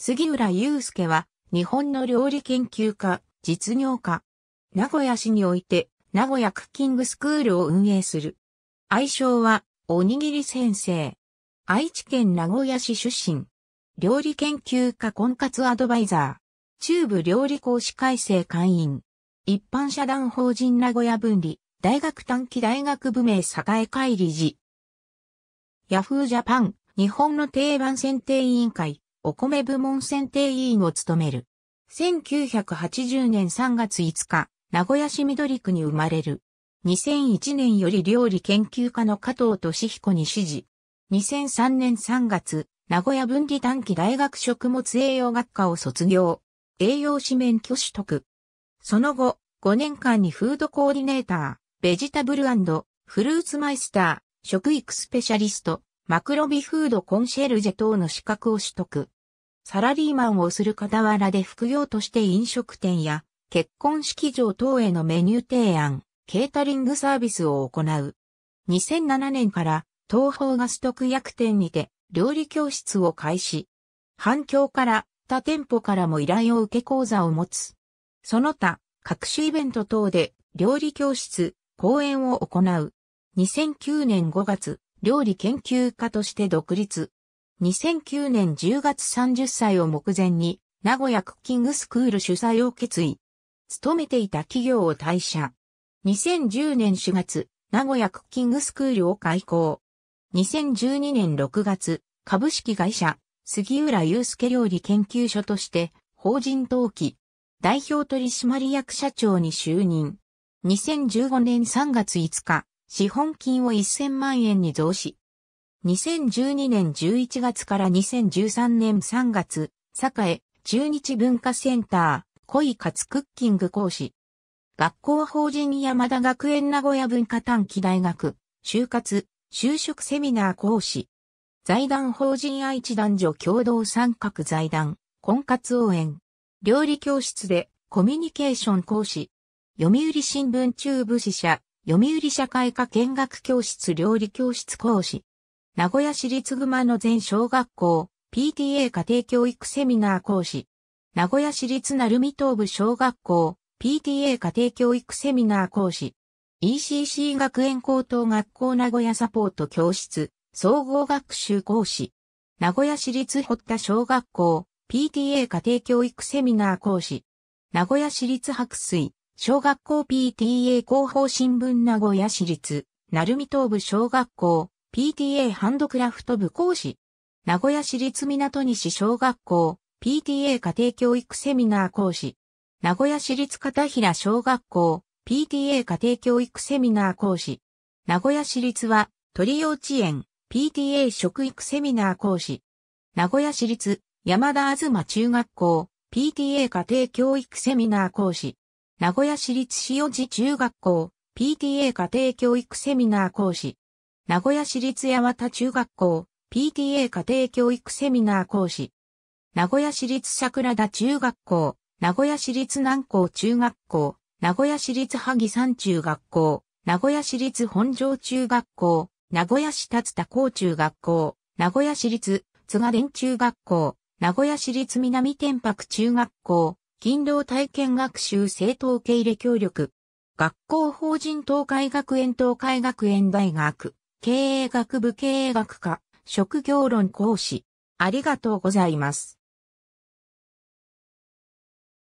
杉浦祐介は、日本の料理研究家、実業家。名古屋市において、名古屋クッキングスクールを運営する。愛称は、おにぎり先生。愛知県名古屋市出身。料理研究家婚活アドバイザー。中部料理講師改正会員。一般社団法人名古屋分離。大学短期大学部名栄会理事。ヤフージャパン、日本の定番選定委員会、お米部門選定委員を務める。1980年3月5日、名古屋市緑区に生まれる。2001年より料理研究家の加藤俊彦に指示。2003年3月、名古屋分離短期大学食物栄養学科を卒業。栄養士免許取得。その後、5年間にフードコーディネーター、ベジタブルフルーツマイスター、食育スペシャリスト、マクロビフードコンシェルジェ等の資格を取得。サラリーマンをする傍らで副業として飲食店や結婚式場等へのメニュー提案、ケータリングサービスを行う。2007年から東方ガス特約店にて料理教室を開始。反響から他店舗からも依頼を受け講座を持つ。その他、各種イベント等で料理教室、講演を行う。2009年5月、料理研究家として独立。2009年10月30歳を目前に、名古屋クッキングスクール主催を決意。勤めていた企業を退社。2010年4月、名古屋クッキングスクールを開校。2012年6月、株式会社、杉浦祐介料理研究所として、法人登記、代表取締役社長に就任。2015年3月5日、資本金を1000万円に増資。2012年11月から2013年3月、栄、中日文化センター、恋活クッキング講師。学校法人山田学園名古屋文化短期大学、就活、就職セミナー講師。財団法人愛知男女共同参画財団、婚活応援。料理教室でコミュニケーション講師。読売新聞中部支社、読売社会科見学教室料理教室講師、名古屋市立熊野前小学校、PTA 家庭教育セミナー講師、名古屋市立鳴海東部小学校、PTA 家庭教育セミナー講師、ECC 学園高等学校名古屋サポート教室、総合学習講師、名古屋市立堀田小学校、PTA 家庭教育セミナー講師、名古屋市立白水、小学校 PTA 広報新聞名古屋市立、鳴海東部小学校、PTA ハンドクラフト部講師。名古屋市立港西小学校、PTA 家庭教育セミナー講師。名古屋市立片平小学校、PTA 家庭教育セミナー講師。名古屋市立は、鳥幼稚園、PTA 食育セミナー講師。名古屋市立、山田東中学校、PTA 家庭教育セミナー講師。名古屋市立塩路中学校、PTA 家庭教育セミナー講師。名古屋市立八幡中学校、PTA 家庭教育セミナー講師。名古屋市立桜田中学校、名古屋市立南高中学校、名古屋市立萩山中学校、名古屋市立本庄中学校、名古屋市立田高中学校、名古屋市立津賀田中学校、名古屋市立南天白中学校、勤労体験学習政党受け入れ協力。学校法人東海学園東海学園大学、経営学部経営学科、職業論講師。ありがとうございます。